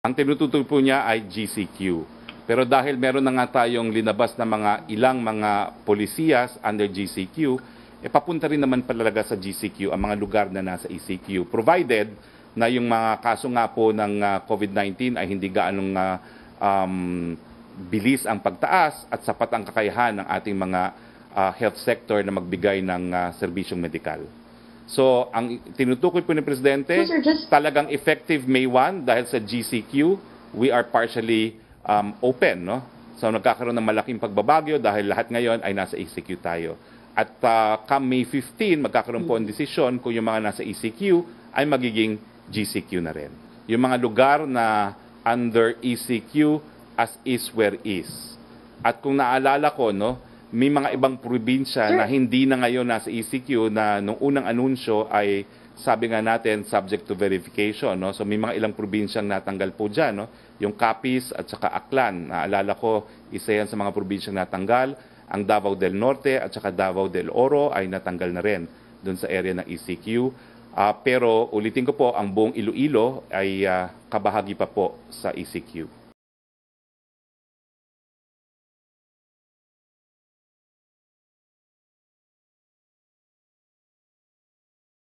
Ang tinututukoy po niya ay GCQ. Pero dahil meron na nga tayong linabas na mga ilang mga polisiyas under GCQ, e eh, papunta rin naman palalaga sa GCQ ang mga lugar na nasa ECQ. Provided na yung mga kaso nga po ng ah, COVID-19 ay hindi gaanong uh, um, bilis ang pagtaas at sapat ang kakayahan ng ating mga uh, health sector na magbigay ng uh, serbisyong medikal. So, ang tinutukoy po ni Presidente, Sir, just... talagang effective May 1 dahil sa GCQ, we are partially um, open. No? So, nagkakaroon ng malaking pagbabagyo dahil lahat ngayon ay nasa ECQ tayo. At uh, come May 15, magkakaroon po ang desisyon kung yung mga nasa ECQ ay magiging GCQ na rin. Yung mga lugar na under ECQ as is where is. At kung naalala ko, no, may mga ibang probinsya sure. na hindi na ngayon nasa ECQ na nung unang anunsyo ay sabi nga natin subject to verification no so may mga ilang probinsyang natanggal po diyan no yung Capiz at saka Aklan naalala ko isa yan sa mga probinsyang natanggal ang Davao del Norte at saka Davao del Oro ay natanggal na rin doon sa area ng ECQ uh, ah, pero ulitin ko po ang buong Iloilo ay uh, kabahagi pa po sa ECQ